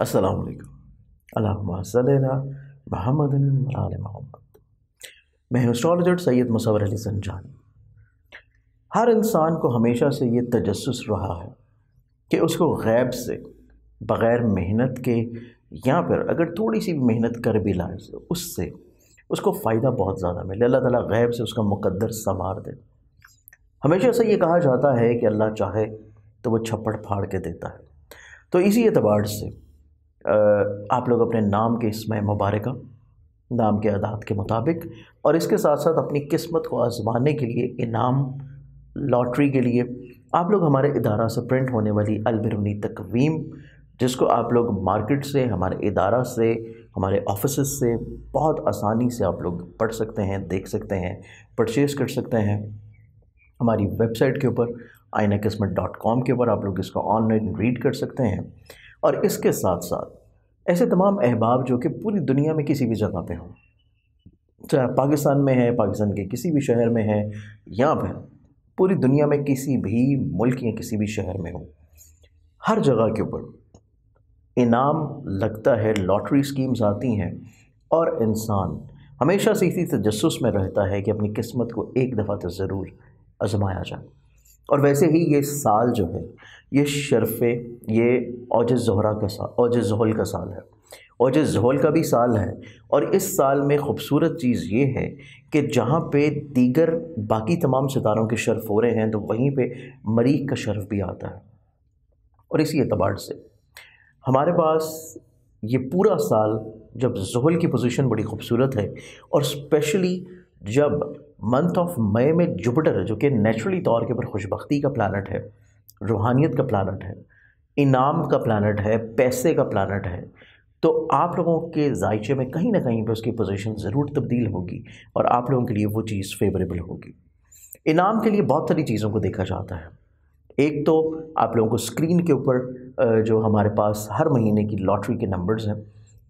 असलकम अल्लाह महमद मोहम्मद मैं एस्ट्रोलॉजर सैयद मुसवर अली सन्जान हर इंसान को हमेशा से ये तजस रहा है कि उसको गैब से बग़ैर मेहनत के या फिर अगर थोड़ी सी मेहनत कर भी लाए उससे उसको फ़ायदा बहुत ज़्यादा मिले अल्लाह ताला गैब से उसका मुकद्दर संवार दे हमेशा से ये कहा जाता है कि अल्लाह चाहे तो वो छप्पड़ फाड़ के देता है तो इसी एतबार से आप लोग अपने नाम के इसम मुबारक नाम के आदात के मुताबिक और इसके साथ साथ अपनी किस्मत को आजमाने के लिए इनाम लॉटरी के लिए आप लोग हमारे इदारा से प्रिंट होने वाली अलबरूनी तकवीम जिसको आप लोग मार्केट से हमारे इदारा से हमारे ऑफिस से बहुत आसानी से आप लोग पढ़ सकते हैं देख सकते हैं परचेज़ कर सकते हैं हमारी वेबसाइट के ऊपर आइना डॉट कॉम के ऊपर आप लोग इसको ऑनलाइन रीड कर सकते हैं और इसके साथ साथ ऐसे तमाम अहबाब जो कि पूरी दुनिया में किसी भी जगह पे हों चाहे पाकिस्तान में है पाकिस्तान के किसी भी शहर में है या फिर पूरी दुनिया में किसी भी मुल्क या किसी भी शहर में हो हर जगह के ऊपर इनाम लगता है लॉटरी स्कीम्स आती हैं और इंसान हमेशा से इसी तजस में रहता है कि अपनी किस्मत को एक दफ़ा तो ज़रूर आजमाया जाए और वैसे ही ये साल जो है ये शरफ़ ये औज जहरा का साल औज जहल का साल है औज जहल का भी साल है और इस साल में ख़ूबसूरत चीज़ ये है कि जहाँ पे दीगर बाकी तमाम सितारों के शर्फ हो रहे हैं तो वहीं पे मरीख का शर्फ भी आता है और इसी एतबार से हमारे पास ये पूरा साल जब जहल की पोजीशन बड़ी ख़ूबसूरत है और स्पेशली जब मंथ ऑफ मई में जुपिटर जो कि नेचुरली तौर के ऊपर खुशबख्ती का प्लानट है रूहानियत का प्लानट है इनाम का प्लानट है पैसे का प्लानट है तो आप लोगों के जायचे में कहीं ना कहीं पर उसकी पोजीशन ज़रूर तब्दील होगी और आप लोगों के लिए वो चीज़ फेवरेबल होगी इनाम के लिए बहुत सारी चीज़ों को देखा जाता है एक तो आप लोगों को स्क्रीन के ऊपर जो हमारे पास हर महीने की लॉटरी के नंबर्स हैं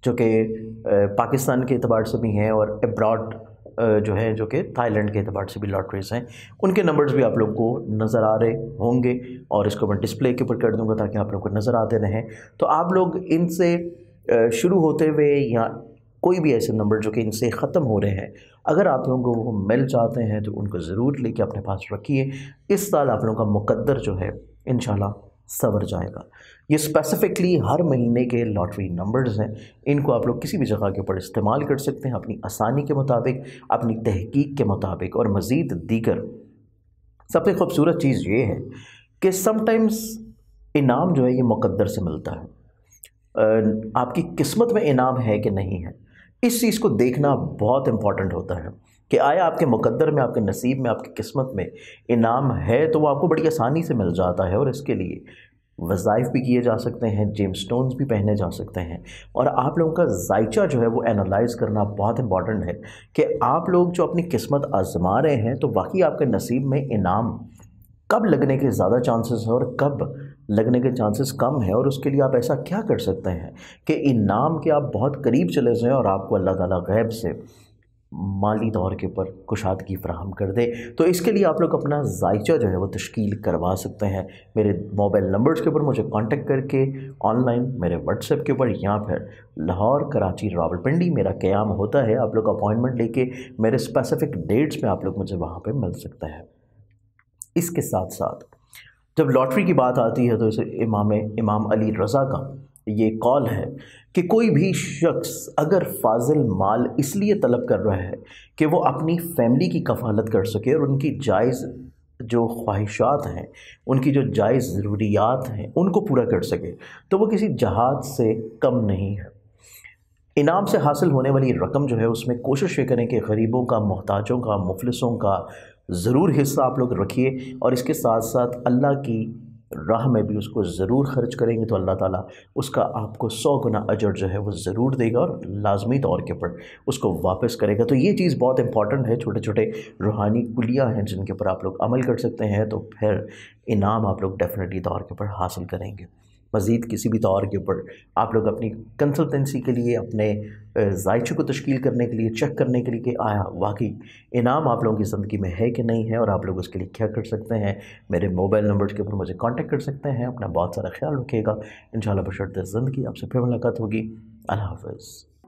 जो कि पाकिस्तान के अतबार से भी हैं और एब्रॉड जो हैं जो कि थाईलैंड के अतबार से भी लॉटरीज़ हैं उनके नंबर्स भी आप लोग को नज़र आ रहे होंगे और इसको मैं डिस्प्ले के ऊपर कर दूंगा ताकि आप लोग को नज़र आते रहें तो आप लोग इनसे शुरू होते हुए या कोई भी ऐसे नंबर जो कि इनसे ख़त्म हो रहे हैं अगर आप लोगों को वो मिल जाते हैं तो उनको ज़रूर लेके अपने पास रखिए इस साल आप लोगों का मुकद्दर जो है इन सवर जाएगा ये स्पेसिफ़िकली हर महीने के लॉटरी नंबर्स हैं इनको आप लोग किसी भी जगह के ऊपर इस्तेमाल कर सकते हैं अपनी आसानी के मुताबिक अपनी तहकीक के मुताबिक और मज़ीद दीगर सबसे खूबसूरत चीज़ ये है कि समटाइम्स इनाम जो है ये मुकद्दर से मिलता है आपकी किस्मत में इनाम है कि नहीं है इस चीज़ को देखना बहुत इम्पॉर्टेंट होता है कि आया आपके मुकद्दर में आपके नसीब में आपकी किस्मत में इनाम है तो वो आपको बड़ी आसानी से मिल जाता है और इसके लिए वज़ाइफ भी किए जा सकते हैं जेम स्टोन्स भी पहने जा सकते हैं और आप लोगों का जायचा जो है वो एनालाइज करना बहुत इंपॉर्टेंट है कि आप लोग जो अपनी किस्मत आजमा रहे हैं तो वाकई आपके नसीब में इनाम कब लगने के ज़्यादा चांसेस हैं और कब लगने के चांसेस कम है और उसके लिए आप ऐसा क्या कर सकते हैं कि इनाम के आप बहुत करीब चले जाएँ और आपको अल्लाह ताला गैब से माली दौर के ऊपर कुशादगी फ्राहम कर दे तो इसके लिए आप लोग अपना जायचा जो है वो तश्कील करवा सकते हैं मेरे मोबाइल नंबर्स के ऊपर मुझे कांटेक्ट करके ऑनलाइन मेरे व्हाट्सएप के ऊपर या फिर लाहौर कराची रावलपिंडी मेरा क्याम होता है आप लोग अपॉइंटमेंट लेके मेरे स्पेसिफिक डेट्स में आप लोग मुझे वहाँ पर मिल सकते हैं इसके साथ साथ जब लॉटरी की बात आती है तो इसे इमाम इमाम अली रज़ा का ये कॉल है कि कोई भी शख्स अगर फाजिल माल इसलिए तलब कर रहा है कि वो अपनी फैमिली की कफालत कर सके और उनकी जायज़ जो ख्वाहिशात हैं उनकी जो जायज़ ज़रूरियात हैं उनको पूरा कर सके तो वो किसी जहाज से कम नहीं है इनाम से हासिल होने वाली रकम जो है उसमें कोशिश ये करें कि गरीबों का मोहताजों का मुफलसों का ज़रूर हिस्सा आप लोग रखिए और इसके साथ साथ अल्लाह की राह में भी उसको ज़रूर खर्च करेंगे तो अल्लाह ताला उसका आपको सौ गुना अजर जो है वो ज़रूर देगा और लाजमी तौर के ऊपर उसको वापस करेगा तो ये चीज़ बहुत इंपॉर्टेंट है छोटे छोटे रूहानी कुलिया हैं जिनके ऊपर आप लोग अमल कर सकते हैं तो फिर इनाम आप लोग डेफिनेटली तौर के ऊपर हासिल करेंगे मज़ीद किसी भी दौर के ऊपर आप लोग अपनी कंसल्टेंसी के लिए अपने जायचे को तश्कील करने के लिए चेक करने के लिए कि आया वाकई इनाम आप लोगों की ज़िंदगी में है कि नहीं है और आप लोग उसके लिए क्या कर सकते हैं मेरे मोबाइल नंबर के ऊपर मुझे कॉन्टेक्ट कर सकते हैं अपना बहुत सारा ख्याल रखिएगा इन शाला बशरत ज़िंदगी आपसे फिर मुलाकात होगी अल्लाह हाफ